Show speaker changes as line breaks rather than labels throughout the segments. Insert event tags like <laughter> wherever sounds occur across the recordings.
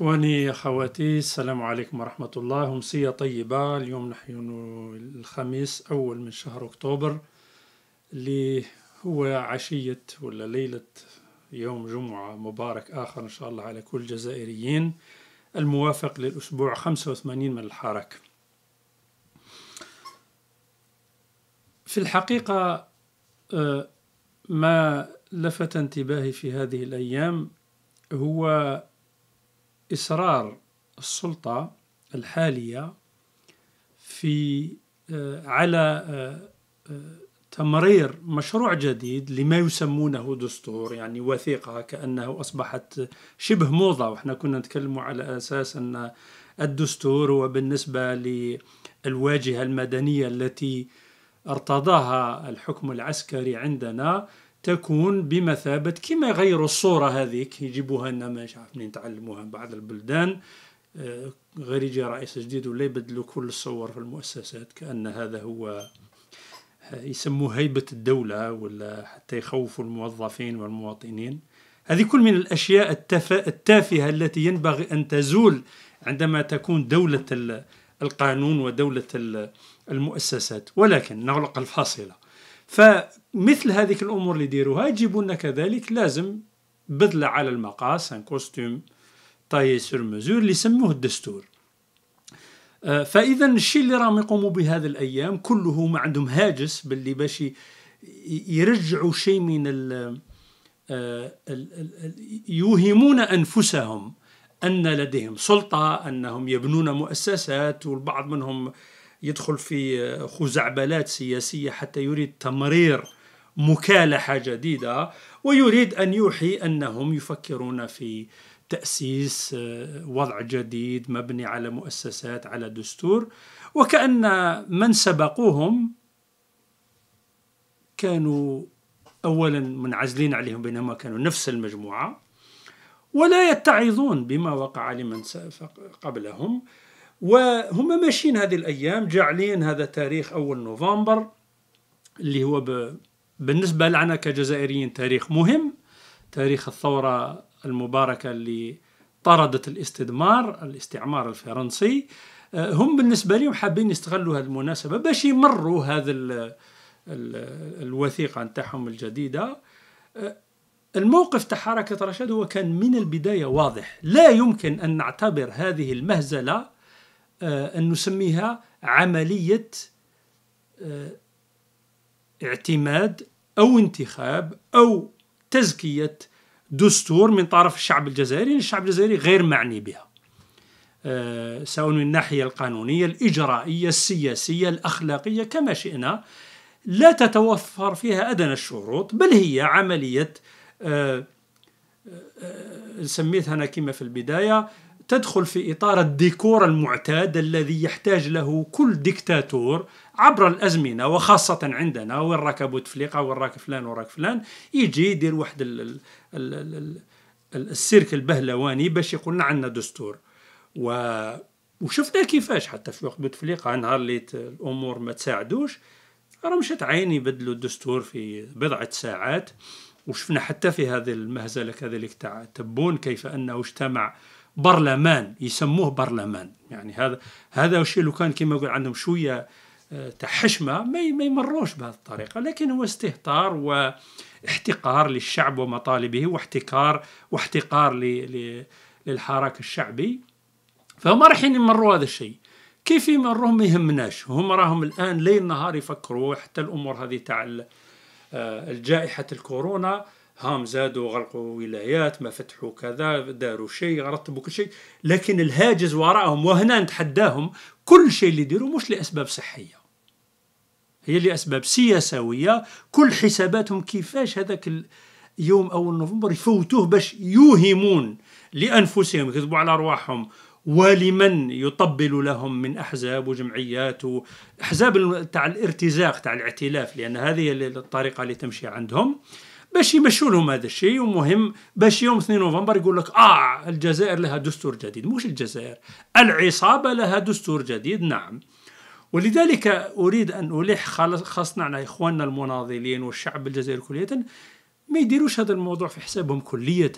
إخواني أخواتي السلام عليكم ورحمة الله أمسية طيبة اليوم نحن الخميس أول من شهر أكتوبر اللي هو عشية ولا ليلة يوم جمعة مبارك آخر إن شاء الله على كل الجزائريين الموافق للأسبوع 85 من الحركة في الحقيقة آه، ما لفت انتباهي في هذه الأيام هو إصرار السلطة الحالية في آه، على آه، آه، تمرير مشروع جديد لما يسمونه دستور يعني وثيقة كأنه أصبحت شبه موضة وإحنا كنا نتكلم على أساس أن الدستور هو بالنسبة للواجهة المدنية التي ارتضاها الحكم العسكري عندنا تكون بمثابة كما يغيروا الصورة هذيك يجيبوها لنا ما عارف منين تعلموها بعض البلدان آه، غير يجي رئيس جديد ولا يبدلوا كل الصور في المؤسسات كأن هذا هو آه، يسموه هيبة الدولة ولا حتى يخوفوا الموظفين والمواطنين هذه كل من الأشياء التافهة التي ينبغي أن تزول عندما تكون دولة القانون ودولة المؤسسات ولكن نغلق الفاصلة فمثل هذيك الامور اللي يديروها يجيبوا لنا كذلك لازم بدله على المقاس ان يعني كوستوم طاي سور مزور اللي يسموه الدستور آه، فاذا الشيء اللي راهم يقوموا به هذه الايام كله ما عندهم هاجس باللي باش يرجعوا شيء من آه، ال يوهمون انفسهم ان لديهم سلطه انهم يبنون مؤسسات والبعض منهم يدخل في خزعبلات سياسية حتى يريد تمرير مكالحة جديدة ويريد أن يوحي أنهم يفكرون في تأسيس آه، وضع جديد مبني على مؤسسات على دستور وكأن من سبقوهم كانوا أولا منعزلين عليهم بينما كانوا نفس المجموعة ولا يتعظون بما وقع لمن قبلهم وهم ماشيين هذه الايام جعلين هذا تاريخ اول نوفمبر اللي هو ب... بالنسبه لنا كجزائريين تاريخ مهم تاريخ الثوره المباركه اللي طردت الاستدمار الاستعمار الفرنسي آه، هم بالنسبه لهم حابين يستغلوا هذه المناسبه باش يمروا هذا ال ال الوثيقه نتاعهم الجديده آه، الموقف تاع حركه رشاد هو كان من البدايه واضح لا يمكن ان نعتبر هذه المهزله آه، أن نسميها عملية آه، اعتماد أو انتخاب أو تزكية دستور من طرف الشعب الجزائري الشعب الجزائري غير معني بها آه، سواء من الناحية القانونية الإجرائية السياسية الأخلاقية كما شئنا لا تتوفر فيها أدنى الشروط بل هي عملية سميتها أنا كما في البداية تدخل في إطار الديكور المعتاد الذي يحتاج له كل ديكتاتور عبر الأزمنة وخاصة عندنا وين راك أبو تفليقة وين راك فلان وراك فلان يجي يدير واحد الـ الـ الـ الـ السيرك البهلواني باش يقول لنا عندنا دستور و... وشفنا كيفاش حتى في وقت بوتفليقة نهار اللي الأمور ما تساعدوش راه مشات عين يبدلوا الدستور في بضعة ساعات وشفنا حتى في هذه المهزلة كذلك تاع تبون كيف أنه اجتمع برلمان يسموه برلمان يعني هذا هذا الشيء لو كان كما يقول عندهم شويه آه، حشمه ما يمروش بهذه الطريقه لكن هو استهتار واحتقار للشعب ومطالبه واحتكار واحتقار للحراك الشعبي فهم رايحين يمروا هذا الشيء كيف يمروا ما يهمناش هم راهم الان ليل نهار يفكروا حتى الامور هذه تاع آه، الجائحه الكورونا هم زادوا غلقوا ولايات ما فتحوا كذا داروا شيء رتبوا كل شيء لكن الهاجس وراءهم وهنا نتحداهم كل شيء اللي يديروا مش لأسباب صحية هي لأسباب سياسوية كل حساباتهم كيفاش هذاك يوم أول نوفمبر يفوتوه باش يوهمون لأنفسهم يكذبوا على أرواحهم ولمن يطبل لهم من احزاب وجمعيات واحزاب تاع الارتزاق تاع الاعتلاف لان هذه الطريقه اللي تمشي عندهم باش يمشوا لهم هذا الشيء ومهم باش يوم 2 نوفمبر يقول لك اه الجزائر لها دستور جديد مش الجزائر العصابه لها دستور جديد نعم ولذلك اريد ان الح خاصنا على اخواننا المناضلين والشعب الجزائري كليه ما يديروش هذا الموضوع في حسابهم كليه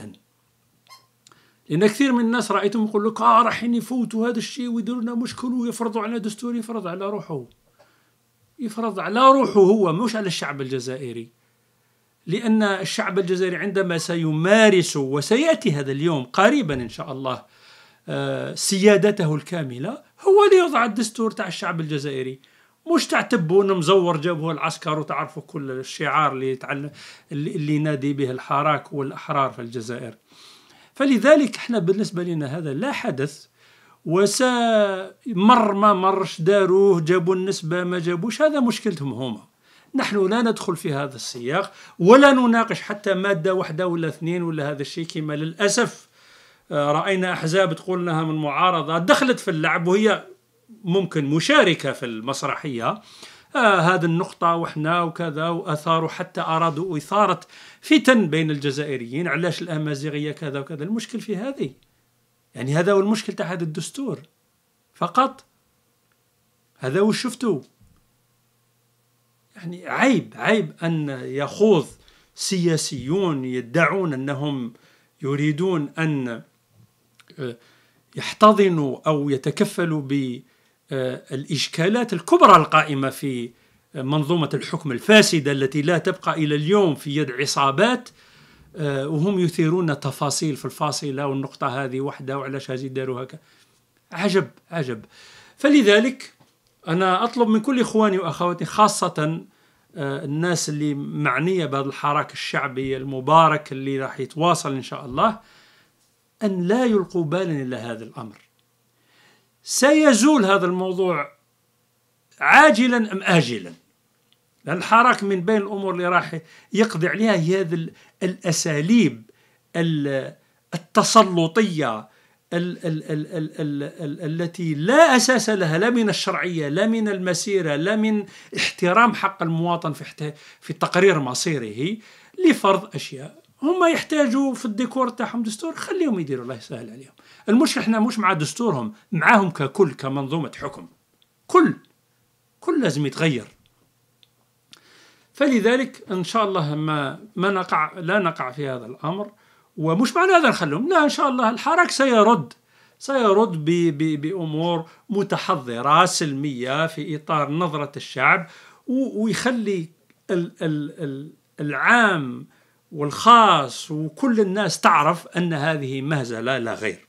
لان كثير من الناس رايتهم يقول لك اه رايحين يفوتوا هذا الشيء ويديروا لنا مشكل ويفرضوا على دستور يفرض على روحه يفرض على روحه هو مش على الشعب الجزائري لأن الشعب الجزائري عندما سيمارس وسيأتي هذا اليوم قريبا إن شاء الله آه، سيادته الكاملة هو اللي يضع الدستور تاع الشعب الجزائري مش تاع تبون مزور جابوه العسكر وتعرفوا كل الشعار اللي يتعلم اللي ينادي به الحراك والأحرار في الجزائر فلذلك احنا بالنسبة لنا هذا لا حدث وسا مر ما مرش داروه جابوا النسبة ما جابوش هذا مشكلتهم هما نحن لا ندخل في هذا السياق ولا نناقش حتى مادة واحدة ولا اثنين ولا هذا الشيء كما للأسف آه، رأينا أحزاب تقول أنها من معارضة دخلت في اللعب وهي ممكن مشاركة في المسرحية آه هذه النقطة وحنا وكذا وأثاروا حتى أرادوا إثارة فتن بين الجزائريين علاش الأمازيغية كذا وكذا المشكل في هذه يعني هذا هو المشكل تحت الدستور فقط هذا هو شفتوا يعني عيب عيب أن يخوض سياسيون يدعون أنهم يريدون أن آه، يحتضنوا أو يتكفلوا بالإشكالات آه، الكبرى القائمة في آه، منظومة الحكم الفاسدة التي لا تبقى إلى اليوم في يد عصابات وهم يثيرون تفاصيل في الفاصلة والنقطة هذه وحدها وعلاش هذه داروها عجب عجب فلذلك أنا أطلب من كل إخواني وأخواتي خاصة آه، الناس اللي معنية بهذا الحراك الشعبي المبارك اللي راح يتواصل إن شاء الله أن لا يلقوا بالا إلى هذا الأمر سيزول هذا الموضوع عاجلا أم آجلا لأن الحراك من بين الأمور اللي راح يقضي عليها هي هذه الأساليب التسلطية ال ال ال ال ال ال التي لا أساس لها لا من الشرعية لا من المسيرة لا من احترام حق المواطن في, في تقرير مصيره لفرض أشياء هم يحتاجوا في الديكور تاعهم دستور خليهم يديروا الله يسهل عليهم المشكلة احنا مش مع دستورهم معاهم ككل كمنظومة حكم كل كل لازم يتغير فلذلك ان شاء الله ما ما نقع لا نقع في هذا الامر ومش معنى هذا نخليهم لا ان شاء الله الحراك سيرد سيرد ب ب بامور متحضره سلميه في اطار نظره الشعب ويخلي ال ال ال العام والخاص وكل الناس تعرف ان هذه مهزله لا غير.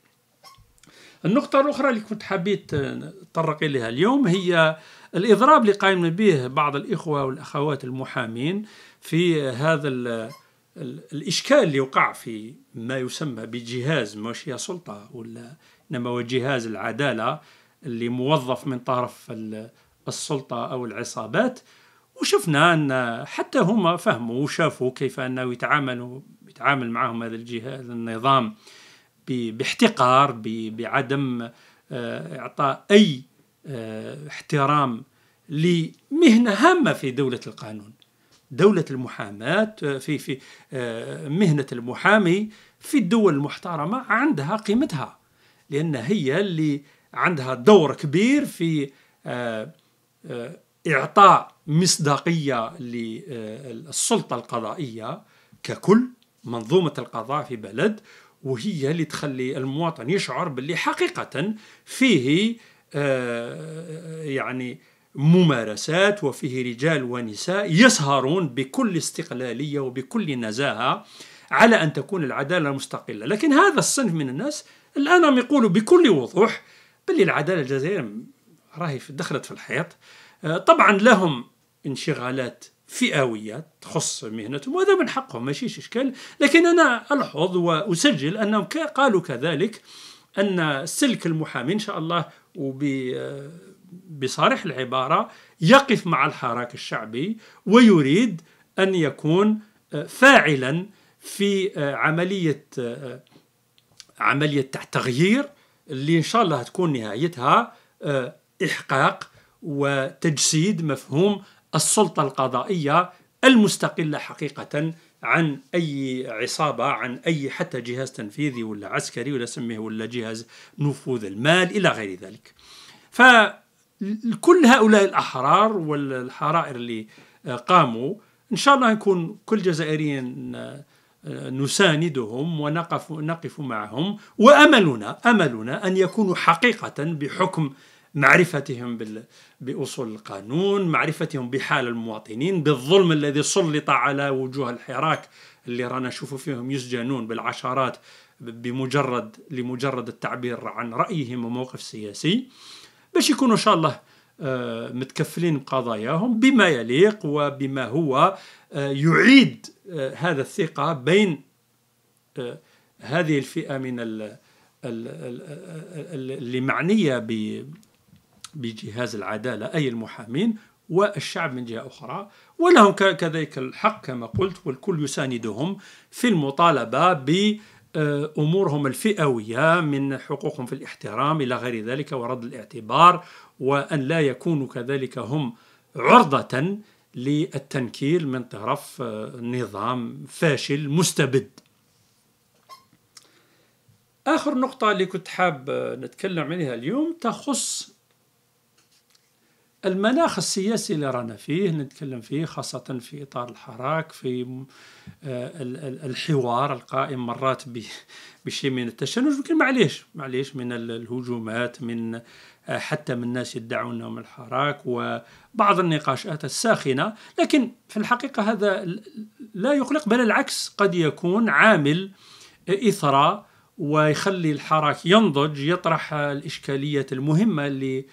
النقطه الاخرى اللي كنت حبيت نتطرق اليها اليوم هي الاضراب اللي قائمنا به بعض الاخوه والاخوات المحامين في هذا الإشكال اللي وقع في ما يسمى بجهاز ماشي سلطة ولا إنما هو جهاز العدالة اللي موظف من طرف السلطة أو العصابات وشفنا أن حتى هما فهموا وشافوا كيف أنه يتعاملوا يتعامل معهم هذا الجهاز النظام باحتقار بعدم آه، إعطاء أي آه، احترام لمهنة هامة في دولة القانون دولة المحاماة آه، في في آه، مهنة المحامي في الدول المحترمة عندها قيمتها لأن هي اللي عندها دور كبير في آه، إعطاء مصداقية للسلطة القضائية ككل منظومة القضاء في بلد وهي اللي تخلي المواطن يشعر باللي حقيقة فيه يعني ممارسات وفيه رجال ونساء يسهرون بكل استقلاليه وبكل نزاهه على ان تكون العداله مستقله، لكن هذا الصنف من الناس الان هم يقولوا بكل وضوح باللي العداله الجزائريه راهي دخلت في الحيط، آه، طبعا لهم انشغالات فئوية تخص مهنتهم وهذا من حقهم ماشي إشكال لكن أنا ألحظ وأسجل أنهم قالوا كذلك أن سلك المحامي إن شاء الله وب آه، بصريح العبارة يقف مع الحراك الشعبي ويريد أن يكون آه، فاعلا في آه، عملية آه، عملية تغيير اللي إن شاء الله تكون نهايتها إحقاق وتجسيد مفهوم السلطة القضائية المستقلة حقيقة عن أي عصابة عن أي حتى جهاز تنفيذي ولا عسكري ولا سميه ولا جهاز نفوذ المال إلى غير ذلك ف لكل هؤلاء الأحرار والحرائر اللي آه، قاموا إن شاء الله نكون كل جزائري آه، نساندهم ونقف نقف معهم واملنا املنا ان يكونوا حقيقه بحكم معرفتهم باصول القانون، معرفتهم بحال المواطنين، بالظلم الذي سلط على وجوه الحراك اللي رانا نشوفوا فيهم يسجنون بالعشرات بمجرد لمجرد التعبير عن رايهم وموقف سياسي. باش يكونوا ان شاء الله آه، متكفلين بقضاياهم بما يليق وبما هو آه، يعيد آه، هذا الثقة بين هذه الفئة من اللي معنية بجهاز العدالة أي المحامين والشعب من جهة أخرى ولهم كذلك الحق كما قلت والكل يساندهم في المطالبة ب آه، امورهم الفئويه من حقوقهم في الاحترام الى غير ذلك ورد الاعتبار وان لا يكونوا كذلك هم عرضه للتنكيل من طرف آه، نظام فاشل مستبد. اخر نقطه اللي كنت حاب آه، نتكلم عليها اليوم تخص المناخ السياسي اللي رانا فيه نتكلم فيه خاصة في إطار الحراك في آه، الحوار القائم مرات بشيء من التشنج ولكن معليش معليش من الهجومات من آه، حتى من الناس يدعون من الحراك وبعض النقاشات الساخنة لكن في الحقيقة هذا لا يقلق بل العكس قد يكون عامل إثراء ويخلي الحراك ينضج يطرح الإشكالية المهمة اللي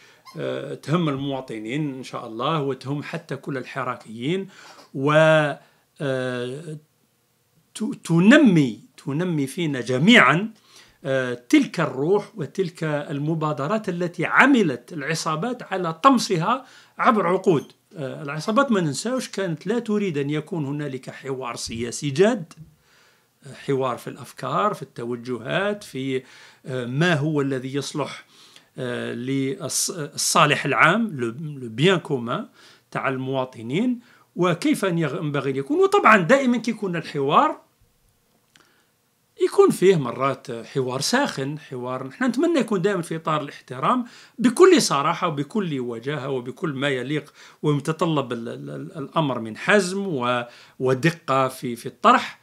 تهم المواطنين إن شاء الله وتهم حتى كل الحراكيين و آه، تنمي تنمي فينا جميعا آه، تلك الروح وتلك المبادرات التي عملت العصابات على طمسها عبر عقود آه، العصابات ما ننساوش كانت لا تريد أن يكون هنالك حوار سياسي جاد حوار في الأفكار في التوجهات في ما هو الذي يصلح آه، للصالح العام لو بيان كومان تاع المواطنين وكيف ينبغي ان يكون وطبعا دائما كيكون الحوار يكون فيه مرات حوار ساخن حوار نحن نتمنى يكون دائما في اطار الاحترام بكل صراحه وبكل وجاهه وبكل ما يليق ويتطلب الامر من حزم ودقه في في الطرح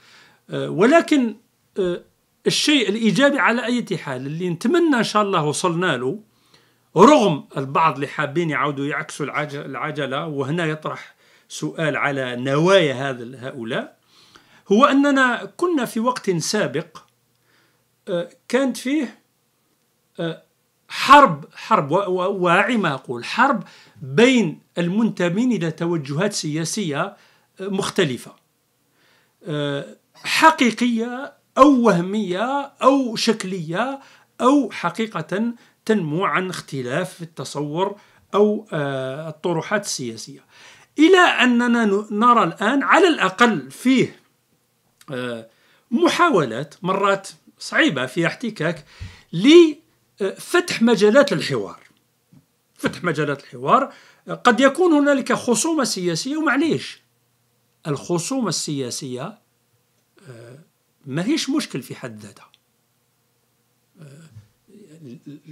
آه، ولكن آه، الشيء الإيجابي على أي حال اللي نتمنى إن شاء الله وصلنا له رغم البعض اللي حابين يعودوا يعكسوا العجلة وهنا يطرح سؤال على نوايا هذا هؤلاء هو أننا كنا في وقت سابق آه، كانت فيه آه، حرب حرب واعي ما أقول حرب بين المنتمين إلى توجهات سياسية آه، مختلفة حقيقية أو وهمية أو شكلية أو حقيقة تنمو عن اختلاف في التصور أو آه، الطروحات السياسية إلى أننا نرى الآن على الأقل فيه آه، محاولات مرات صعيبة في احتكاك لفتح مجالات الحوار فتح مجالات الحوار قد يكون هنالك خصومة سياسية ومعليش الخصومة السياسية آه، ما هيش مشكل في حد ذاتها أه،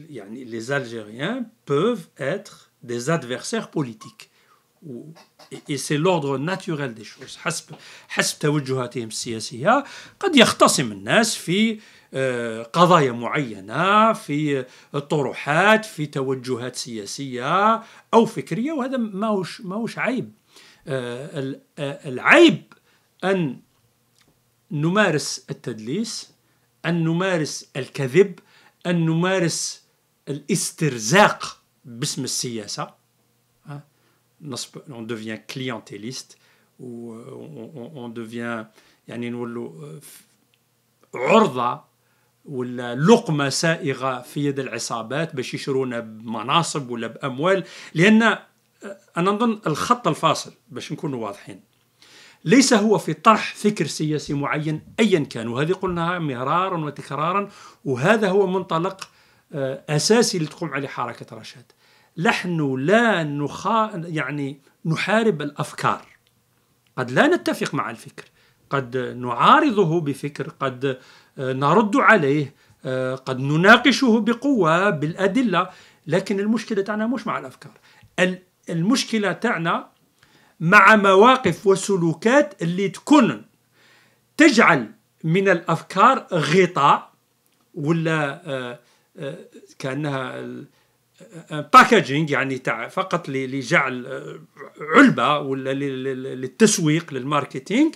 يعني les Algériens peuvent être des adversaires politiques et c'est l'ordre naturel des choses حسب حسب توجهاتهم السياسية قد يختصم الناس في قضايا معينة في طروحات في توجهات سياسية أو فكرية وهذا ماهوش ماهوش عيب أه، أه، العيب أن نمارس التدليس ان نمارس الكذب ان نمارس الاسترزاق باسم السياسه نصب اون دوفيان كليانتيليست اون دوفيان يعني نولو آه، عرضه ولا لقمه سائغه في يد العصابات باش يشرونا بمناصب ولا باموال لان آه، انا نظن الخط الفاصل باش نكونوا واضحين ليس هو في طرح فكر سياسي معين أيا كان وهذه قلناها مرارا وتكرارا وهذا هو منطلق آه، أساسي لتقوم عليه حركة رشاد نحن لا نخا يعني نحارب الأفكار قد لا نتفق مع الفكر قد نعارضه بفكر قد آه، نرد عليه آه، قد نناقشه بقوة بالأدلة لكن المشكلة تاعنا مش مع الأفكار المشكلة تاعنا مع مواقف وسلوكات اللي تكون تجعل من الافكار غطاء ولا آه، آه، كانها باكاجينج آه، يعني تاع فقط لجعل علبه ولا للتسويق للماركتينج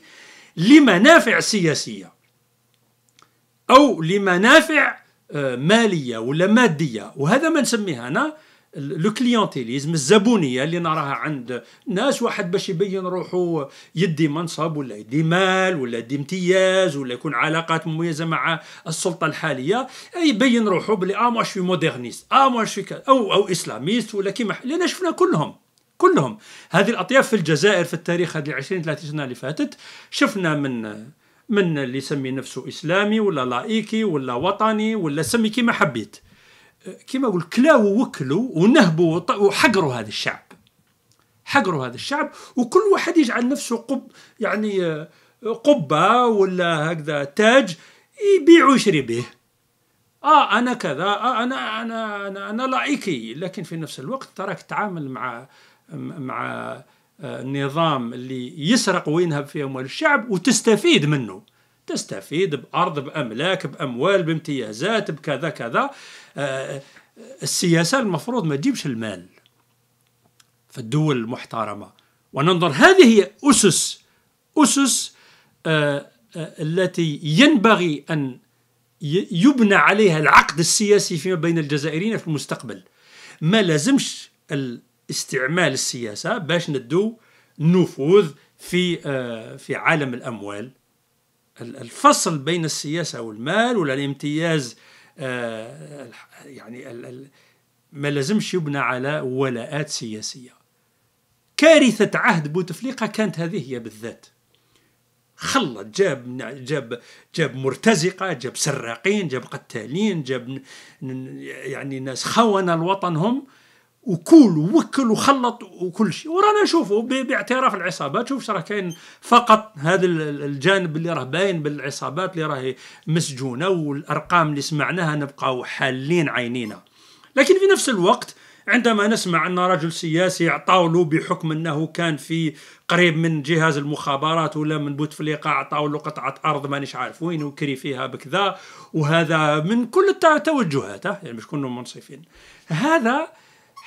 لمنافع سياسيه او لمنافع ماليه ولا ماديه وهذا ما نسميه انا لو كليونتيليزم الزبونيه اللي نراها عند ناس واحد باش يبين روحه يدي منصب ولا يدي مال ولا يدي امتياز ولا يكون علاقات مميزه مع السلطه الحاليه يبين روحه بلي اه موا شوي مودرنيست اه موا شوي او او اسلاميست ولا كيما لان شفنا كلهم كلهم هذه الاطياف في الجزائر في التاريخ هذه 20 30 سنه اللي فاتت شفنا من من اللي يسمي نفسه اسلامي ولا لايكي ولا وطني ولا سمي كيما حبيت كما كلاوا وكلوا ونهبوا وحقروا هذا الشعب حقروا هذا الشعب وكل واحد يجعل نفسه قب يعني آه، قبه ولا هكذا تاج يبيع ويشري به اه انا كذا آه انا انا انا, أنا لائكي لكن في نفس الوقت تراك تعامل مع مع آه، نظام اللي يسرق وينهب في اموال الشعب وتستفيد منه تستفيد بارض باملاك باموال بامتيازات بكذا كذا آه، آه، السياسه المفروض ما تجيبش المال في الدول المحترمه وننظر هذه هي اسس اسس آه، التي ينبغي ان يبنى عليها العقد السياسي فيما بين الجزائريين في المستقبل ما لازمش استعمال السياسه باش ندو نفوذ في في عالم الاموال الفصل بين السياسه والمال ولا الامتياز آه، يعني ما لازمش يبنى على ولاءات سياسية كارثة عهد بوتفليقة كانت هذه هي بالذات خلط جاب جاب جاب مرتزقه جاب سراقين جاب قتالين جاب يعني ناس خونوا الوطن هم وكل ووكل وخلط وكل شيء ورانا نشوفوا باعتراف العصابات شوف راه كاين فقط هذا الجانب اللي راه باين بالعصابات اللي راهي مسجونه والارقام اللي سمعناها نبقاو حالين عينينا لكن في نفس الوقت عندما نسمع ان رجل سياسي عطاولو له بحكم انه كان في قريب من جهاز المخابرات ولا من بوتفليقه عطاولو له قطعه ارض مانيش عارف وين وكري فيها بكذا وهذا من كل توجهاته يعني باش كنا منصفين هذا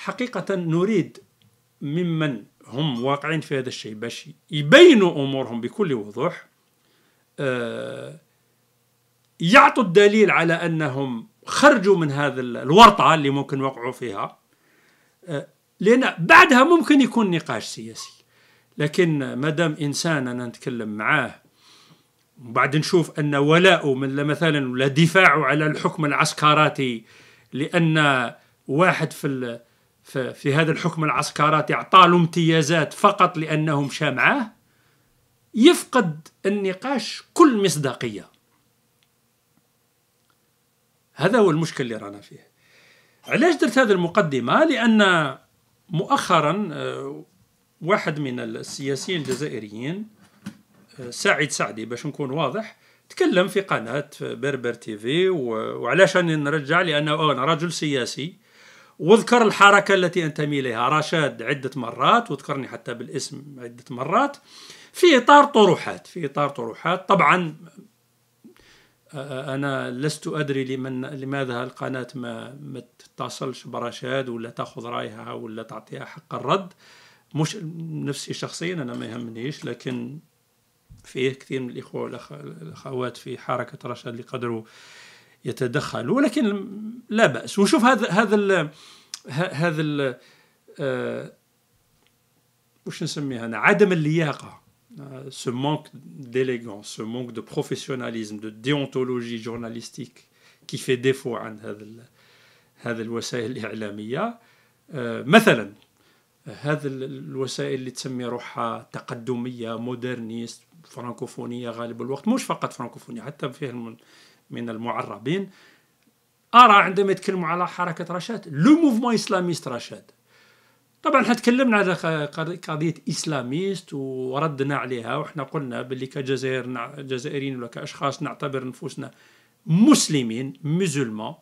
حقيقة نريد ممن هم واقعين في هذا الشيء باش يبينوا أمورهم بكل وضوح آه، يعطوا الدليل على أنهم خرجوا من هذا الورطة اللي ممكن وقعوا فيها آه، لأن بعدها ممكن يكون نقاش سياسي لكن مادام إنسان أنا نتكلم معاه وبعد نشوف أن ولاؤه من مثلا ولا دفاعه على الحكم العسكراتي لأن واحد في في هذا الحكم العسكراتي أعطى امتيازات فقط لأنهم شامعاه يفقد النقاش كل مصداقية هذا هو المشكل اللي رانا فيه علاش درت هذه المقدمة لأن مؤخرا آه، واحد من السياسيين الجزائريين آه، سعيد سعدي باش نكون واضح تكلم في قناة آه، بربر تي في وعلاش نرجع لأنه أنا رجل سياسي واذكر الحركة التي أنتمي إليها رشاد عدة مرات واذكرني حتى بالاسم عدة مرات في إطار طروحات في إطار طروحات طبعا آه، آه، أنا لست أدري لمن لماذا القناة ما, ما تتصلش برشاد ولا تأخذ رأيها ولا تعطيها حق الرد مش نفسي شخصيا أنا ما يهمنيش لكن فيه كثير من الإخوة والأخوات في حركة رشاد اللي قدروا يتدخل ولكن لا باس وشوف هذا هذا الـ هذا الـ آه وش نسميها انا عدم اللياقه آه، ce manque d'élégance, ce manque de professionnalisme, de déontologie journalistique qui fait défaut à هذا هذا الوسائل الإعلامية آه، مثلا هذا الوسائل اللي تسمي روحها تقدمية مودرنيست فرانكوفونية غالب الوقت مش فقط فرانكوفونية حتى فيها من المعربين ارى عندما يتكلموا على حركه رشاد لو موفمون اسلاميست رشاد طبعا احنا تكلمنا على قضيه اسلاميست وردنا عليها وحنا قلنا باللي كجزائر جزائريين ولا كاشخاص نعتبر نفوسنا مسلمين مسلمون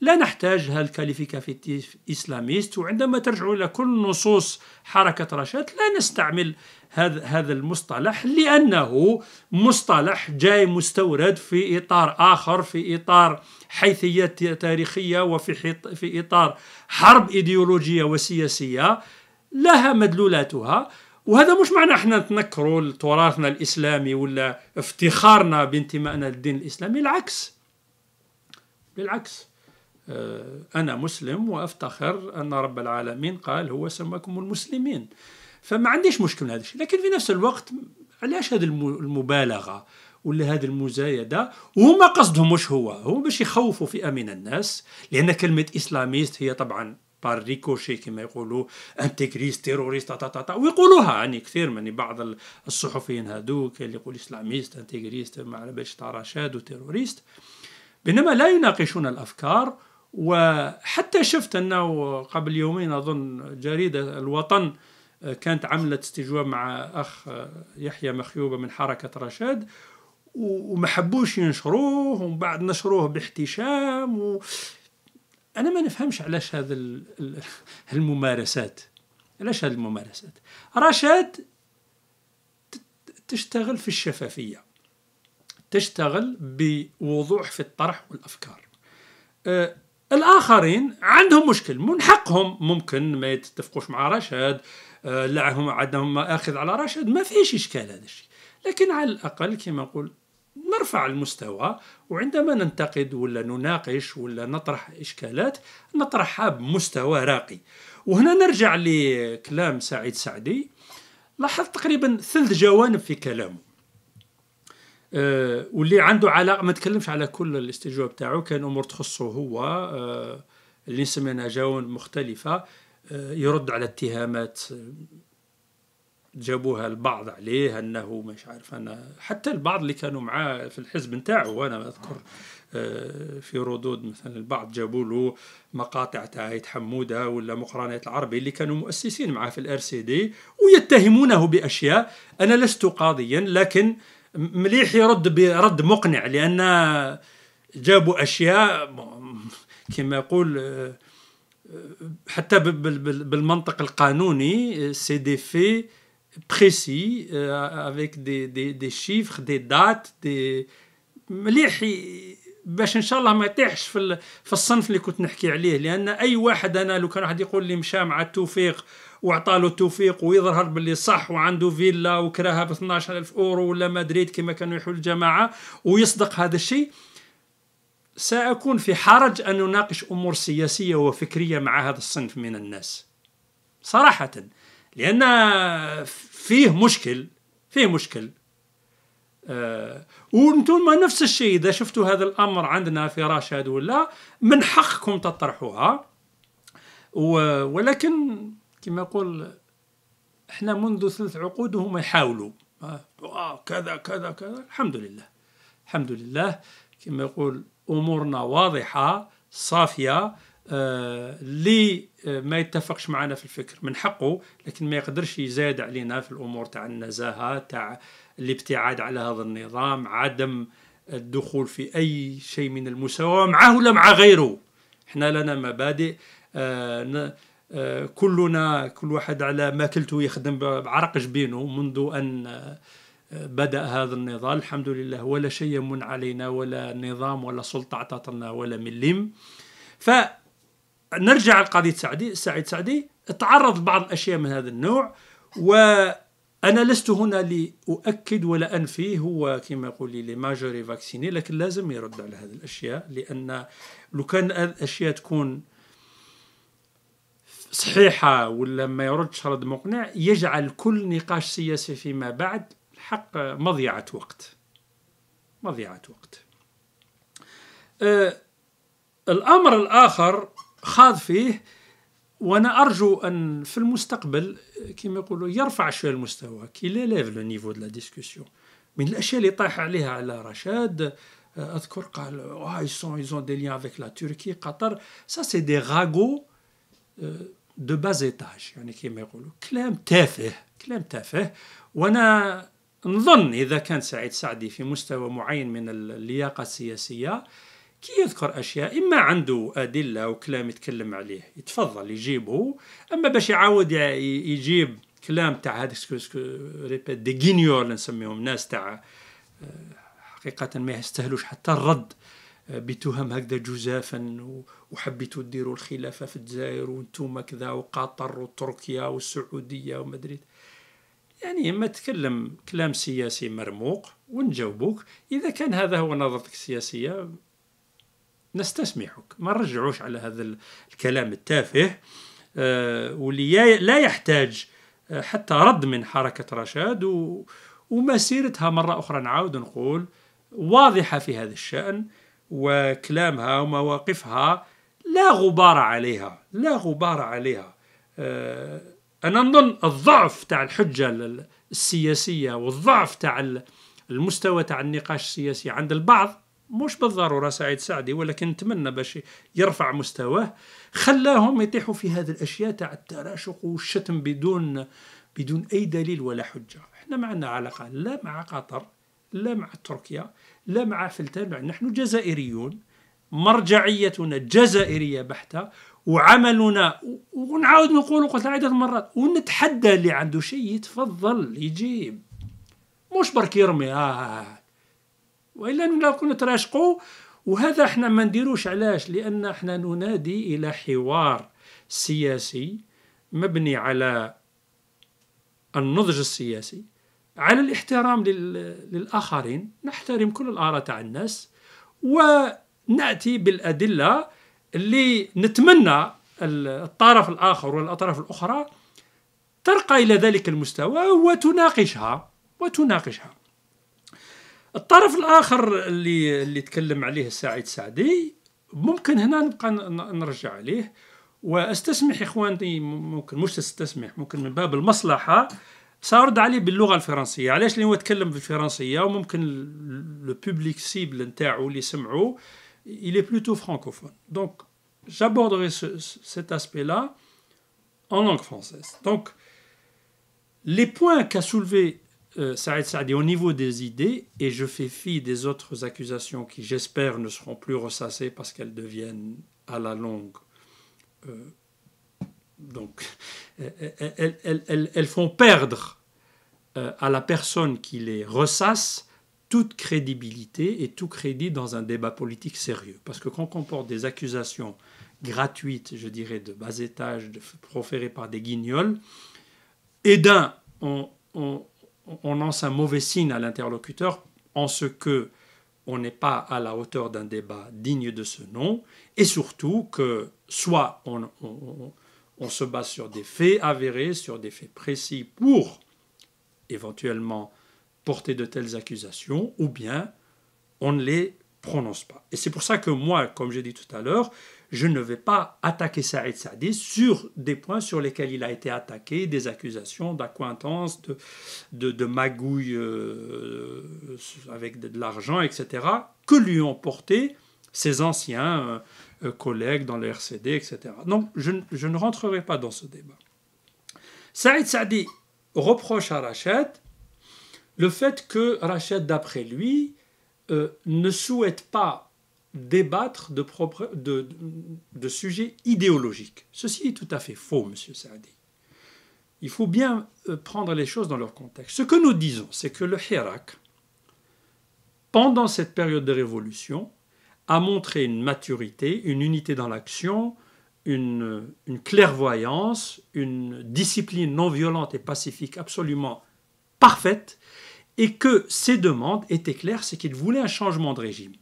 لا نحتاج هالكاليفيكا في اسلاميست وعندما ترجع الى كل نصوص حركه رشاد لا نستعمل هذا هذا المصطلح لانه مصطلح جاي مستورد في اطار اخر في اطار حيثيات تاريخيه وفي في اطار حرب ايديولوجيه وسياسيه لها مدلولاتها وهذا مش معنى احنا نتنكروا تراثنا الاسلامي ولا افتخارنا بانتمائنا للدين الاسلامي العكس بالعكس آه، أنا مسلم وأفتخر أن رب العالمين قال هو سماكم المسلمين فما عنديش مشكل من هذا الشيء لكن في نفس الوقت علاش هذه المبالغة ولا هذه المزايدة وهما قصدهم مش هو هو باش يخوفوا فئة من الناس لأن كلمة إسلاميست هي طبعا بار ريكوشي كما يقولوا انتيغريست تيروريست تا تا تا ويقولوها يعني كثير من بعض الصحفيين هذوك اللي يقول اسلاميست انتيغريست ما على باليش تاع رشاد وتيروريست بينما لا يناقشون الافكار وحتى شفت انه قبل يومين اظن جريده الوطن آه، كانت عملت استجواب مع اخ آه، يحيى مخيوبه من حركه رشاد وما حبوش ينشروه ومن بعد نشروه باحتشام و... انا ما نفهمش علاش هذا الممارسات علاش هذه الممارسات رشاد تشتغل في الشفافيه تشتغل بوضوح في الطرح والافكار آه، الاخرين عندهم مشكل من حقهم ممكن ما يتفقوش مع رشاد آه، لا لعهم عندهم اخذ على رشاد ما فيش اشكال هذا الشيء لكن على الاقل كما نقول نرفع المستوى وعندما ننتقد ولا نناقش ولا نطرح اشكالات نطرحها بمستوى راقي وهنا نرجع لكلام سعيد سعدي لاحظت تقريبا ثلث جوانب في كلامه أه واللي عنده علاقه ما تكلمش على كل الاستجواب تاعو كان امور تخصه هو أه اللي سمينا جوانب مختلفه أه يرد على اتهامات آه، جابوها البعض عليه انه مش عارف انا حتى البعض اللي كانوا معاه في الحزب نتاعو وانا اذكر آه، في ردود مثلا البعض جابوا له مقاطع تاعت حموده ولا مقرنات العربي اللي كانوا مؤسسين معاه في الار سي دي ويتهمونه باشياء انا لست قاضيا لكن مليح يرد برد مقنع لان جابوا اشياء كما يقول آه، آه، حتى بالمنطق القانوني سي دي في بريسي افيك دي دي دي شيفر دي دات دي مليح باش ان شاء الله ما يطيحش في في الصنف اللي كنت نحكي عليه لان اي واحد انا لو كان واحد يقول لي مشى مع توفيق وعطى له التوفيق ويظهر باللي صح وعنده فيلا وكراها ب 12000 اورو ولا مدريد كما كانوا يحول الجماعه ويصدق هذا الشيء ساكون في حرج ان اناقش امور سياسيه وفكريه مع هذا الصنف من الناس صراحه لان فيه مشكل فيه مشكل آه وانتم نفس الشيء اذا شفتوا هذا الامر عندنا في راشد ولا من حقكم تطرحوها ولكن كما يقول احنا منذ ثلاث عقود وهم يحاولوا آه،, آه كذا كذا كذا الحمد لله الحمد لله كما يقول امورنا واضحه صافيه آه اللي آه، ما يتفقش معنا في الفكر من حقه لكن ما يقدرش يزايد علينا في الامور تاع النزاهه تاع الابتعاد على هذا النظام عدم الدخول في اي شيء من المساواه معه ولا مع غيره احنا لنا مبادئ آه كلنا كل واحد على ماكلته يخدم بعرق جبينه منذ أن آه، بدأ هذا النضال الحمد لله ولا شيء من علينا ولا نظام ولا سلطة أعطتنا ولا مليم فنرجع لقضية سعدي سعيد سعدي تعرض لبعض الأشياء من هذا النوع وأنا لست هنا لأؤكد ولا أنفي هو كما يقول لي ماجوري فاكسيني لكن لازم يرد على هذه الأشياء لأن لو كان الأشياء تكون صحيحة ولا ما يردش رد مقنع يجعل كل نقاش سياسي فيما بعد الحق مضيعة وقت مضيعة وقت آه الأمر الآخر خاض فيه وانا ارجو ان في المستقبل كما يقولوا يرفع شويه المستوى كي ليف لو نيفو دو لا ديسكوسيون من الاشياء اللي طايح عليها على رشاد أه، اذكر قال oh, اه يسون ايزون دي ليان افيك لا تركي قطر سا سي دي غاغو دو بازيتاج يعني كما يقولوا كلام تافه كلام تافه وانا نظن اذا كان سعيد سعدي في مستوى معين من اللياقه السياسيه كي يذكر اشياء اما عنده ادله وكلام يتكلم عليه يتفضل يجيبه اما باش يعاود يجيب كلام تاع هذاك ريبيت دي جينيور نسميهم ناس تاع آه، حقيقه ما يستاهلوش حتى الرد بتهم هكذا جزافا وحبيتوا تديروا الخلافه في الجزائر وانتم كذا وقطر وتركيا والسعوديه ومدري يعني اما تكلم كلام سياسي مرموق ونجاوبوك اذا كان هذا هو نظرتك السياسيه نستسمحك ما نرجعوش على هذا الكلام التافه آه، واللي لا يحتاج آه، حتى رد من حركه رشاد ومسيرتها مره اخرى نعاود نقول واضحه في هذا الشان وكلامها ومواقفها لا غبار عليها لا غبار عليها آه، أنا نظن الضعف تاع الحجة السياسية والضعف تاع المستوى تاع النقاش السياسي عند البعض مش بالضرورة سعيد سعدي ولكن نتمنى باش يرفع مستواه خلاهم يطيحوا في هذه الأشياء تاع التراشق والشتم بدون بدون أي دليل ولا حجة احنا ما عندنا علاقة لا مع قطر لا مع تركيا لمع في التنوع نحن جزائريون مرجعيتنا جزائرية بحتة وعملنا ونعاود نقول قلت عدة مرات ونتحدى اللي عنده شيء يتفضل يجيب مش برك يرمي آه والا كنا تراشقوا وهذا احنا ما نديروش علاش لان احنا ننادي الى حوار سياسي مبني على النضج السياسي على الاحترام للآخرين نحترم كل الآراء تاع الناس ونأتي بالأدلة اللي نتمنى الطرف الآخر والأطراف الأخرى ترقى إلى ذلك المستوى وتناقشها وتناقشها الطرف الآخر اللي اللي تكلم عليه السعيد السعدي ممكن هنا نبقى نرجع عليه واستسمح اخواني ممكن مش تستسمح ممكن من باب المصلحه سأرد عليه باللغة الفرنسية علاش لأنه يتكلم بالفرنسية وممكن لو بوبليك سيبل نتاعو اللي سمعوا il est plutôt francophone. Donc j'aborderai cet aspect-là en langue française. Donc les points qu'a soulevé Saad euh, Saïd Saadi au niveau des idées, et je fais fi des autres accusations qui j'espère ne seront plus ressassées parce qu'elles deviennent à la longue euh, donc, elles, font perdre euh, à la personne qui les ressasse toute crédibilité et tout crédit dans un débat politique sérieux. Parce que quand on porte des accusations gratuites, je dirais, de bas étage, proférées par des guignols, et eh d'un, ben, on, on, on, lance un mauvais signe à l'interlocuteur en ce que on n'est pas à la hauteur d'un débat digne de ce nom, et surtout que soit on on se base sur des faits avérés, sur des faits précis pour éventuellement porter de telles accusations, ou bien on ne les prononce pas. Et c'est pour ça que moi, comme j'ai dit tout à l'heure, je ne vais pas attaquer Saïd Sadi sur des points sur lesquels il a été attaqué, des accusations d'accointance, de, magouille euh, avec de, l'argent, etc., que lui ont porté ses anciens, euh, euh, collègues dans le RCD, etc. Donc je, ne rentrerai pas dans ce débat. Saïd Saadi reproche à Rachet le fait que Rachet, d'après lui, euh, ne souhaite pas débattre de, propre, de, sujets idéologiques. Ceci est tout à fait faux, Monsieur Saadi. Il faut bien euh, prendre les choses dans leur contexte. Ce que nous disons, c'est que le Hirak, pendant cette période de révolution, a montré une maturité, une unité dans l'action, une, clairvoyance, une discipline non violente et pacifique absolument parfaite, et que ses demandes étaient claires, c'est qu'il voulait un changement de régime.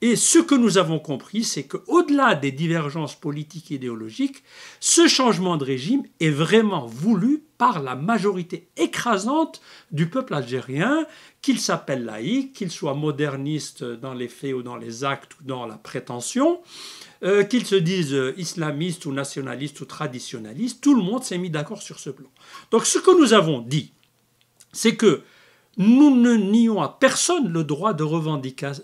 Et ce que nous avons compris, c'est qu'au-delà des divergences politiques et idéologiques, ce changement de régime est vraiment voulu par la majorité écrasante du peuple algérien, qu'il s'appelle laïque, qu'il soit moderniste dans les faits ou dans les actes ou dans la prétention, euh, qu'il se dise euh, islamiste ou nationaliste ou traditionnaliste, tout le monde s'est mis d'accord sur ce plan. Donc ce que nous avons dit, c'est que nous ne nions à personne le droit de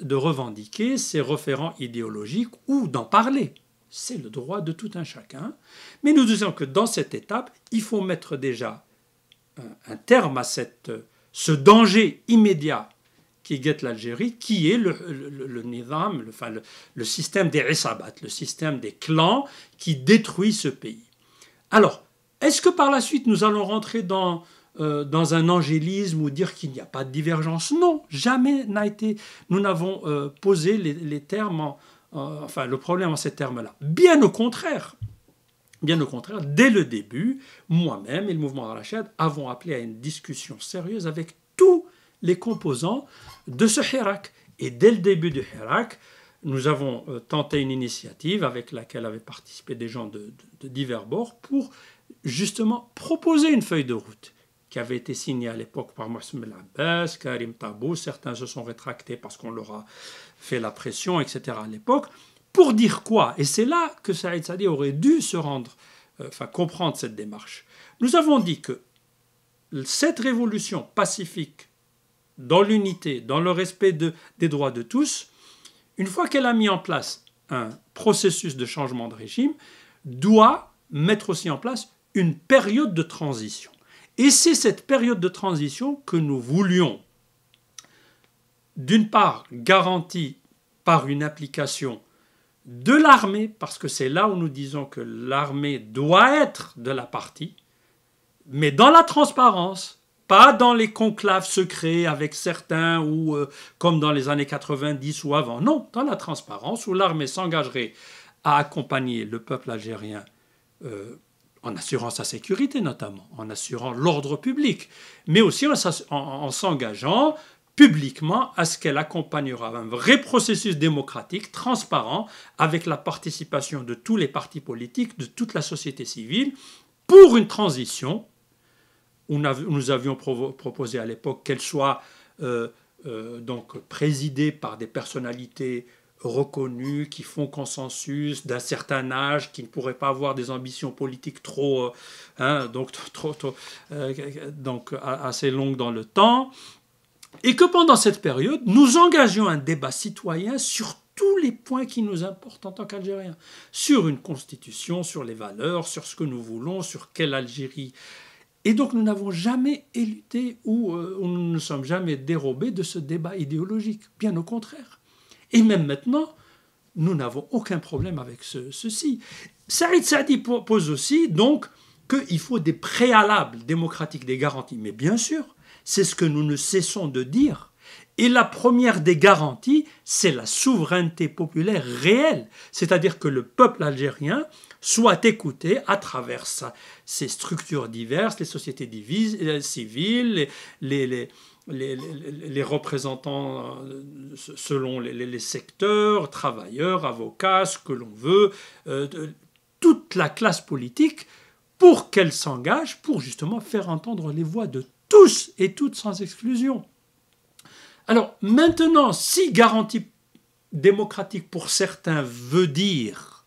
de revendiquer ces référents idéologiques ou d'en parler. C'est le droit de tout un chacun. Mais nous disons que dans cette étape, il faut mettre déjà un, terme à cette, ce danger immédiat qui guette l'Algérie, qui est le, le, le système des Isabats, le système des clans qui détruit ce pays. Alors, est-ce que par la suite nous allons rentrer dans, euh, dans un angélisme ou dire qu'il n'y a pas de divergence Non, jamais n'a été. Nous n'avons euh, posé les, les termes en, euh, enfin le problème en ces termes-là. Bien au contraire, bien au contraire, dès le début, moi-même et le mouvement Rachid avons appelé à une discussion sérieuse avec tous les composants de ce Hirak. Et dès le début du Hirak, nous avons euh, tenté une initiative avec laquelle avaient participé des gens de, divers bords pour justement proposer une feuille de route qui avait été signée à l'époque par Mohamed Abbas, Karim Tabou. Certains se sont rétractés parce qu'on l'aura fait la pression, etc. à l'époque, pour dire quoi Et c'est là que Saïd Sadi aurait dû se rendre, euh, enfin comprendre cette démarche. Nous avons dit que cette révolution pacifique, dans l'unité, dans le respect des droits de tous, une fois qu'elle a mis en place un processus de changement de régime, doit mettre aussi en place une période de transition. Et c'est cette période de transition que nous voulions d'une part garantie par une application de l'armée, parce que c'est là où nous disons que l'armée doit être de la partie, mais dans la transparence, pas dans les conclaves secrets avec certains ou euh, comme dans les années 90 ou avant. Non, dans la transparence où l'armée s'engagerait à accompagner le peuple algérien euh, en assurant sa sécurité notamment, en assurant l'ordre public, mais aussi en s'engageant publiquement à ce qu'elle accompagnera un vrai processus démocratique transparent avec la participation de tous les partis politiques, de toute la société civile, pour une transition. Où nous avions proposé à l'époque qu'elle soit euh, euh, donc présidée par des personnalités reconnues, qui font consensus, d'un certain âge, qui ne pourraient pas avoir des ambitions politiques trop, euh, hein, donc, donc assez longues dans le temps, et que pendant cette période, nous engageons un débat citoyen sur tous les points qui nous importent en tant qu'Algériens, sur une constitution, sur les valeurs, sur ce que nous voulons, sur quelle Algérie. Et donc nous n'avons jamais éluté ou euh, nous ne sommes jamais dérobés de ce débat idéologique, bien au contraire. Et même maintenant, nous n'avons aucun problème avec ce, ceci. Saïd Saadi pose aussi donc qu'il faut des préalables démocratiques, des garanties. Mais bien sûr, c'est ce que nous ne cessons de dire. Et la première des garanties, c'est la souveraineté populaire réelle, c'est-à-dire que le peuple algérien soit écouté à travers ses ces structures diverses, les sociétés euh, civiles, les, représentants euh, selon les, secteurs, travailleurs, avocats, ce que l'on veut, euh, toute la classe politique, pour qu'elle s'engage, pour justement faire entendre les voix de tous et toutes sans exclusion. Alors maintenant, si garantie démocratique pour certains veut dire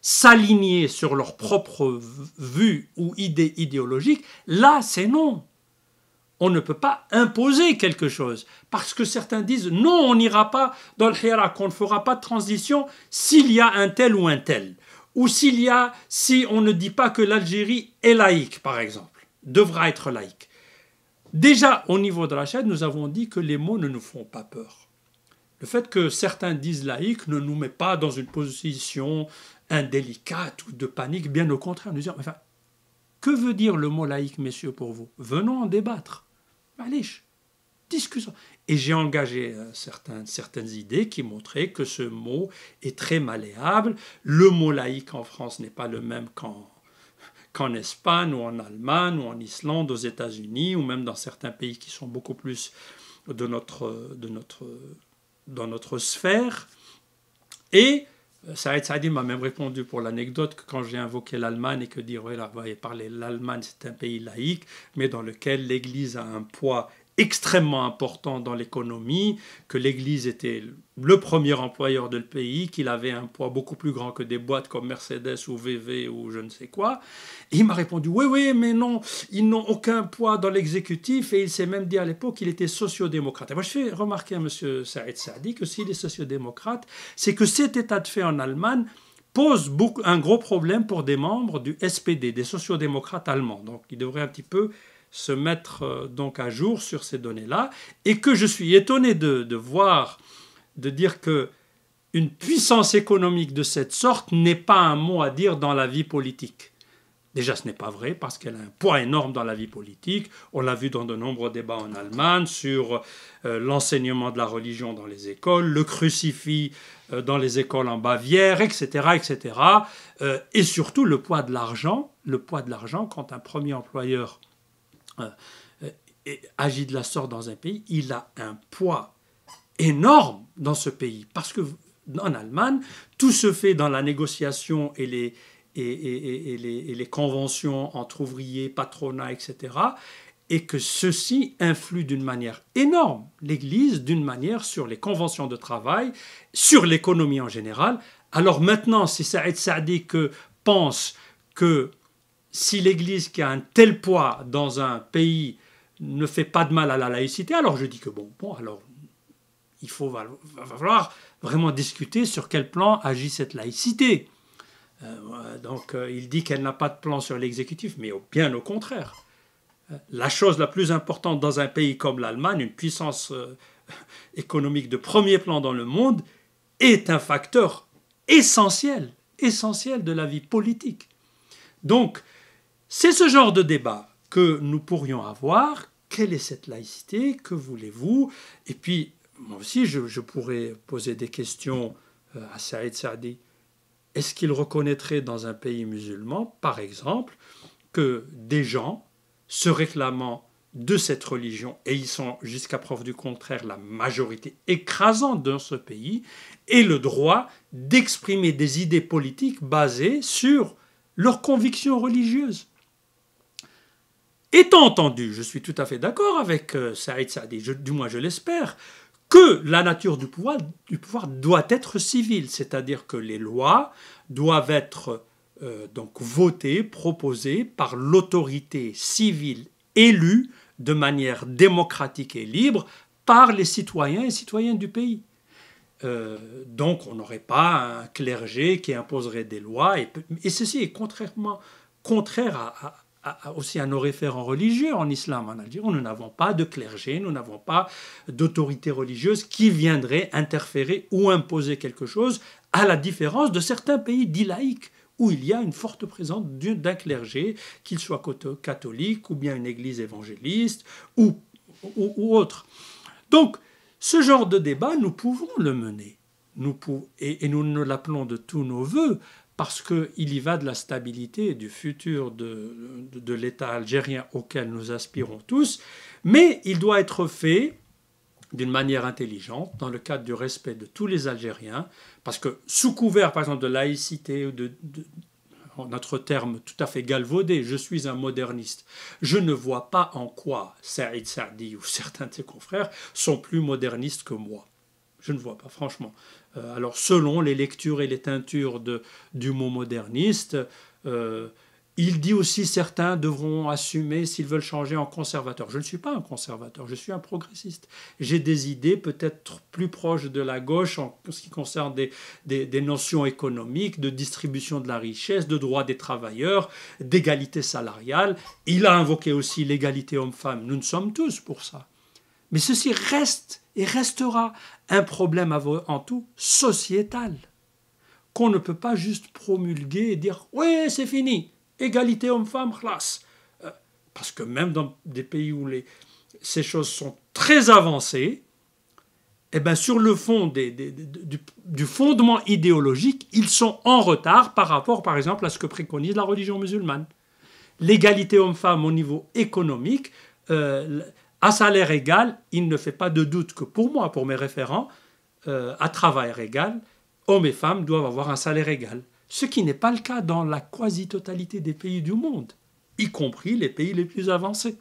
s'aligner sur leur propre vue ou idée idéologique, là c'est non. On ne peut pas imposer quelque chose. Parce que certains disent non, on n'ira pas dans le hirak, on ne fera pas de transition s'il y a un tel ou un tel. Ou s'il y a, si on ne dit pas que l'Algérie est laïque, par exemple, devra être laïque. Déjà, au niveau de la chaîne, nous avons dit que les mots ne nous font pas peur. Le fait que certains disent laïque ne nous met pas dans une position indélicate ou de panique, bien au contraire, nous disons, enfin, que veut dire le mot laïque, messieurs, pour vous Venons en débattre. Allez, discutons. Et j'ai engagé euh, certains certaines idées qui montraient que ce mot est très malléable. Le mot laïque en France n'est pas le même qu'en qu'en Espagne ou en Allemagne ou en Islande, aux États-Unis ou même dans certains pays qui sont beaucoup plus de notre, de notre, dans notre sphère. Et euh, Saïd Saadi m'a même répondu pour l'anecdote que quand j'ai invoqué l'Allemagne et que dire, oui là, parler l'Allemagne, c'est un pays laïque, mais dans lequel l'Église a un poids extrêmement important dans l'économie, que l'Église était le premier employeur de pays, qu'il avait un poids beaucoup plus grand que des boîtes comme Mercedes ou VV ou je ne sais quoi. il m'a répondu Oui, oui, mais non, ils n'ont aucun poids dans l'exécutif et il s'est même dit à l'époque qu'il était sociodémocrate. Et moi, je fais remarquer à M. Saïd Saadi que s'il est sociodémocrate, c'est que cet état de fait en Allemagne pose un gros problème pour des membres du SPD, des sociodémocrates allemands. Donc, il devrait un petit peu se mettre euh, donc à jour sur ces données-là, et que je suis étonné de, voir, de dire que une puissance économique de cette sorte n'est pas un mot à dire dans la vie politique. Déjà, ce n'est pas vrai parce qu'elle a un poids énorme dans la vie politique. On l'a vu dans de nombreux débats en Allemagne sur euh, l'enseignement de la religion dans les écoles, le crucifix euh, dans les écoles en Bavière, etc., etc. et surtout le poids de l'argent, le poids de l'argent quand un premier employeur agit de la sorte dans un pays, il a un poids énorme dans ce pays. Parce que en Allemagne, tout se fait dans la négociation et les, et, les, conventions entre ouvriers, patronat, etc. Et que ceci influe d'une manière énorme l'Église, d'une manière sur les conventions de travail, sur l'économie en général. Alors maintenant, si Saïd Saadi que pense que si l'Église qui a un tel poids dans un pays ne fait pas de mal à la laïcité, alors je dis que bon, bon alors il faut va, falloir vraiment discuter sur quel plan agit cette laïcité. Euh, donc euh, il dit qu'elle n'a pas de plan sur l'exécutif, mais au, bien au contraire. Euh, la chose la plus importante dans un pays comme l'Allemagne, une puissance <laughs> économique de premier plan dans le monde, est un facteur essentiel, essentiel de la vie politique. Donc, c'est ce genre de débat que nous pourrions avoir. Quelle est cette laïcité Que voulez-vous Et puis, moi aussi, je, pourrais poser des questions euh, à Saïd Saadi. Est-ce qu'il reconnaîtrait dans un pays musulman, par exemple, que des gens se réclamant de cette religion, et ils sont jusqu'à preuve du contraire la majorité écrasante dans ce pays, aient le droit d'exprimer des idées politiques basées sur leurs convictions religieuses Étant entendu, je suis tout à fait d'accord avec euh, Saïd Saadi, du moins je l'espère, que la nature du pouvoir, doit être civile, c'est-à-dire que les lois doivent être euh, donc votées, proposées par l'autorité civile élue de manière démocratique et libre par les citoyens et citoyennes du pays. Euh, donc on n'aurait pas un clergé qui imposerait des lois, et, ceci est contrairement, contraire à aussi à nos référents religieux en islam en Algérie. Nous n'avons pas de clergé, nous n'avons pas d'autorité religieuse qui viendrait interférer ou imposer quelque chose, à la différence de certains pays dits où il y a une forte présence d'un clergé, qu'il soit catholique ou bien une église évangéliste ou, autre. Donc, ce genre de débat, nous pouvons le mener. et, nous ne l'appelons de tous nos voeux parce qu'il y va de la stabilité et du futur de, l'État algérien auquel nous aspirons tous, mais il doit être fait d'une manière intelligente, dans le cadre du respect de tous les Algériens, parce que sous couvert, par exemple, de laïcité ou de, en notre terme tout à fait galvaudé, je suis un moderniste. Je ne vois pas en quoi Saïd Saadi ou certains de ses confrères sont plus modernistes que moi. Je ne vois pas, franchement. Euh, alors, selon les lectures et les teintures du mot moderniste, euh, il dit aussi certains devront assumer s'ils veulent changer en conservateur. Je ne suis pas un conservateur, je suis un progressiste. J'ai des idées peut-être plus proches de la gauche en ce qui concerne des, des, notions économiques, de distribution de la richesse, de droit des travailleurs, d'égalité salariale. Il a invoqué aussi l'égalité homme-femme. Nous ne sommes tous pour ça. Mais ceci reste et restera un problème en tout sociétal qu'on ne peut pas juste promulguer et dire Oui, c'est fini égalité homme-femme classe euh, parce que même dans des pays où les, ces choses sont très avancées eh ben, sur le fond du, fondement idéologique ils sont en retard par rapport par exemple à ce que préconise la religion musulmane l'égalité homme-femme au niveau économique euh, à salaire égal, il ne fait pas de doute que pour moi, pour mes référents, euh, à travail égal, hommes et femmes doivent avoir un salaire égal. Ce qui n'est pas le cas dans la quasi-totalité des pays du monde, y compris les pays les plus avancés.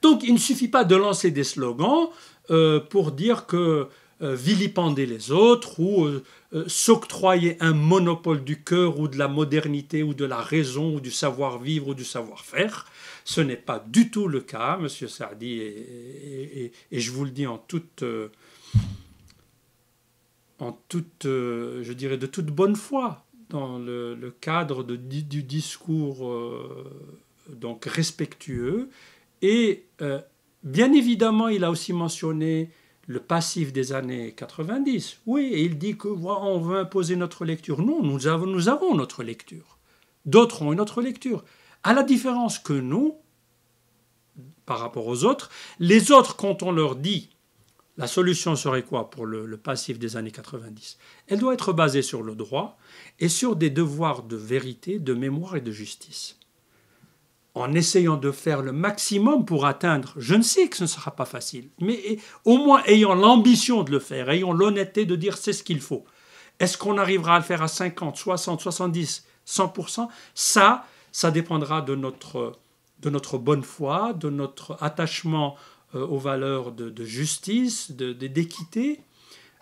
Donc il ne suffit pas de lancer des slogans euh, pour dire que euh, vilipender les autres ou euh, euh, s'octroyer un monopole du cœur ou de la modernité ou de la raison ou du savoir-vivre ou du savoir-faire. Ce n'est pas du tout le cas, Monsieur Sardi, et, je vous le dis en toute, en toute, je dirais, de toute bonne foi, dans le, cadre du discours donc respectueux. Et bien évidemment, il a aussi mentionné le passif des années 90. Oui, il dit que on veut imposer notre lecture. Non, nous avons, notre lecture. D'autres ont une autre lecture. À la différence que nous, par rapport aux autres, les autres, quand on leur dit la solution serait quoi pour le passif des années 90 Elle doit être basée sur le droit et sur des devoirs de vérité, de mémoire et de justice en essayant de faire le maximum pour atteindre, je ne sais que ce ne sera pas facile, mais au moins ayant l'ambition de le faire, ayant l'honnêteté de dire c'est ce qu'il faut. Est-ce qu'on arrivera à le faire à 50, 60, 70, 100% Ça, ça dépendra de notre, de notre bonne foi, de notre attachement euh, aux valeurs de, justice, d'équité.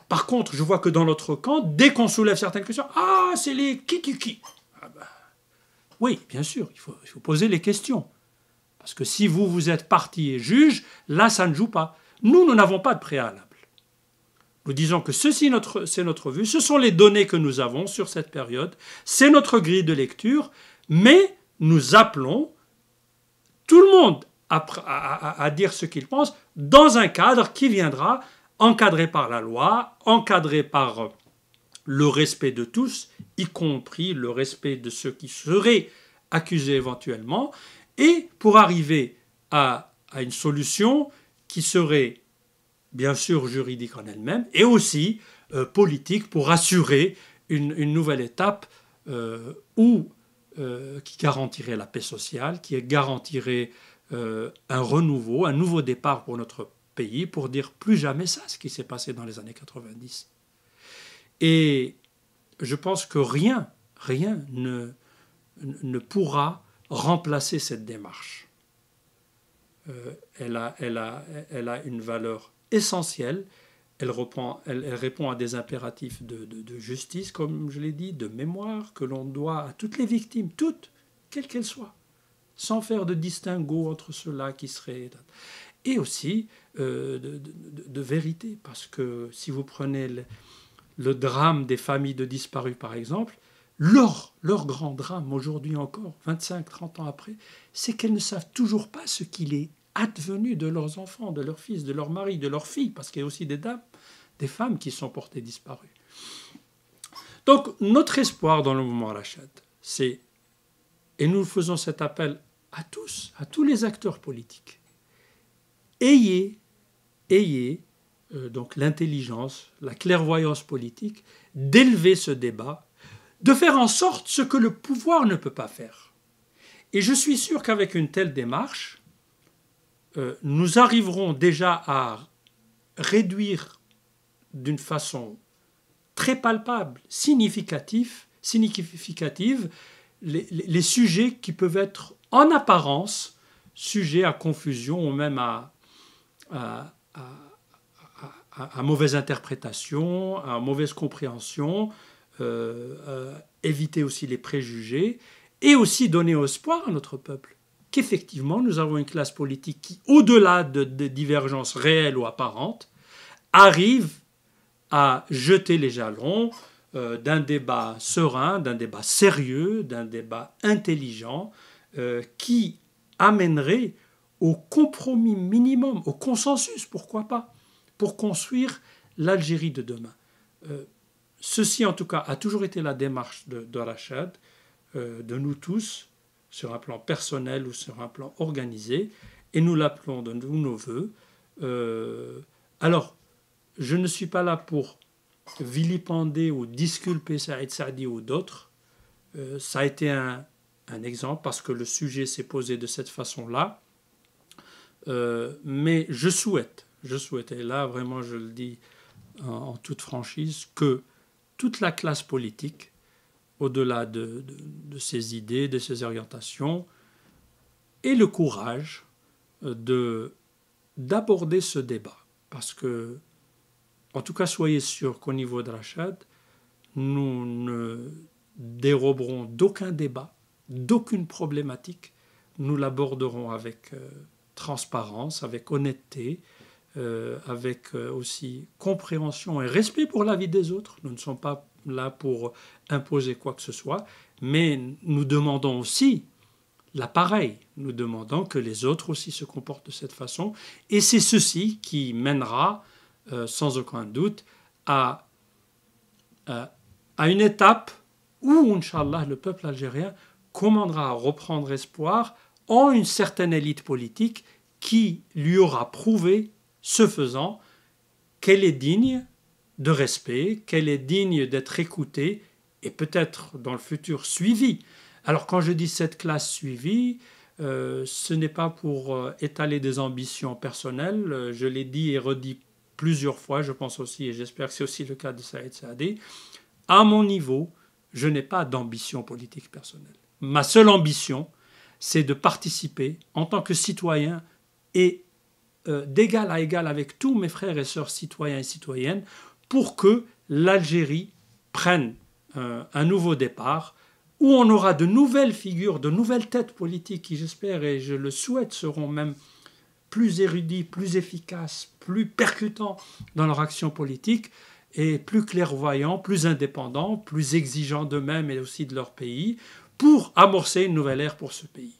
Par contre, je vois que dans l'autre camp, dès qu'on soulève certaines questions, ah, c'est les qui, qui, qui. Oui, bien sûr, il faut, poser les questions. Parce que si vous, vous êtes parti et juge, là, ça ne joue pas. Nous, nous n'avons pas de préalable. Nous disons que ceci, notre, c'est notre vue, ce sont les données que nous avons sur cette période, c'est notre grille de lecture, mais nous appelons tout le monde à dire ce qu'il pense dans un cadre qui viendra encadré par la loi, encadré par le respect de tous y compris le respect de ceux qui seraient accusés éventuellement, et pour arriver à, une solution qui serait bien sûr juridique en elle-même, et aussi euh, politique pour assurer une, nouvelle étape euh, euh, qui garantirait la paix sociale, qui garantirait euh, un renouveau, un nouveau départ pour notre pays, pour dire plus jamais ça, ce qui s'est passé dans les années 90. Et je pense que rien, rien ne, pourra remplacer cette démarche. Euh, elle, a, une valeur essentielle. Elle, répond à des impératifs de, justice, comme je l'ai dit, de mémoire, que l'on doit à toutes les victimes, toutes, quelles qu'elles soient, sans faire de distinguo entre ceux-là qui seraient. Et aussi euh, de, vérité, parce que si vous prenez le drame des familles de disparus, par exemple, leur, grand drame aujourd'hui encore, 25, 30 ans après, c'est qu'elles ne savent toujours pas ce qu'il est advenu de leurs enfants, de leurs fils, de leurs maris, de leurs filles, parce qu'il y a aussi des dames, des femmes qui sont portées disparues. Donc notre espoir dans le mouvement Rachat, c'est, et nous faisons cet appel à tous, à tous les acteurs politiques, ayez, ayez euh, donc l'intelligence, la clairvoyance politique, d'élever ce débat, de faire en sorte ce que le pouvoir ne peut pas faire. Et je suis sûr qu'avec une telle démarche, euh, nous arriverons déjà à réduire d'une façon très palpable, significative, significative les, sujets qui peuvent être en apparence sujets à confusion ou même à à, mauvaise interprétation, à mauvaise compréhension, euh, éviter aussi les préjugés, et aussi donner espoir à notre peuple qu'effectivement nous avons une classe politique qui, au-delà de, divergences réelles ou apparentes, arrive à jeter les jalons euh, d'un débat serein, d'un débat sérieux, d'un débat intelligent, euh, qui amènerait au compromis minimum, au consensus, pourquoi pas, pour construire l'Algérie de demain. Euh, ceci, en tout cas, a toujours été la démarche de, de Rachad, euh, de nous tous, sur un plan personnel ou sur un plan organisé, et nous l'appelons de nous nos voeux. Euh, alors, je ne suis pas là pour vilipender ou disculper Saïd Saadi ou d'autres. ça a été un, exemple parce que le sujet s'est posé de cette façon-là. mais je souhaite, je souhaitais, là vraiment je le dis en, toute franchise, que toute la classe politique, au-delà de, ses idées, de ses orientations, ait le courage euh, d'aborder ce débat. Parce que, en tout cas, soyez sûrs qu'au niveau de Rachad, nous ne déroberons d'aucun débat, d'aucune problématique. Nous l'aborderons avec euh, transparence, avec honnêteté, euh, avec euh, aussi compréhension et respect pour la vie des autres. Nous ne sommes pas là pour imposer quoi que ce soit, mais nous demandons aussi l'appareil. Nous demandons que les autres aussi se comportent de cette façon. Et c'est ceci qui mènera, euh, sans aucun doute, à, à, une étape où, Inch'Allah, le peuple algérien commandera à reprendre espoir en une certaine élite politique qui lui aura prouvé ce faisant, qu'elle est digne de respect, qu'elle est digne d'être écoutée et peut-être dans le futur suivie. Alors quand je dis cette classe suivie, euh, ce n'est pas pour euh, étaler des ambitions personnelles, euh, je l'ai dit et redit plusieurs fois, je pense aussi, et j'espère que c'est aussi le cas de Saïd Saadé, à mon niveau, je n'ai pas d'ambition politique personnelle. Ma seule ambition, c'est de participer en tant que citoyen et euh, d'égal à égal avec tous mes frères et sœurs citoyens et citoyennes pour que l'Algérie prenne euh, un nouveau départ où on aura de nouvelles figures, de nouvelles têtes politiques qui, j'espère et je le souhaite, seront même plus érudits, plus efficaces, plus percutants dans leur action politique et plus clairvoyants, plus indépendants, plus exigeants d'eux-mêmes et aussi de leur pays pour amorcer une nouvelle ère pour ce pays.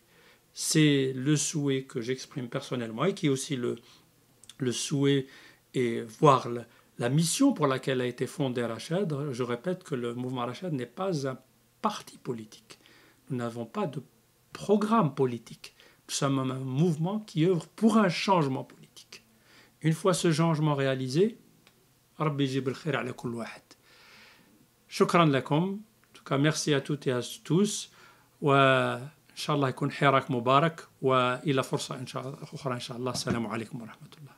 C'est le souhait que j'exprime personnellement et qui est aussi le, souhait et voire la, mission pour laquelle a été fondée Rachad. Je répète que le mouvement Rachad n'est pas un parti politique. Nous n'avons pas de programme politique. Nous sommes un mouvement qui œuvre pour un changement politique. Une fois ce changement réalisé, Rabbi Jibril Khair ala Shukran En tout cas, merci à toutes et à tous. إن شاء الله يكون حراك مبارك وإلى فرصة إن شاء أخرى إن شاء الله السلام عليكم ورحمة الله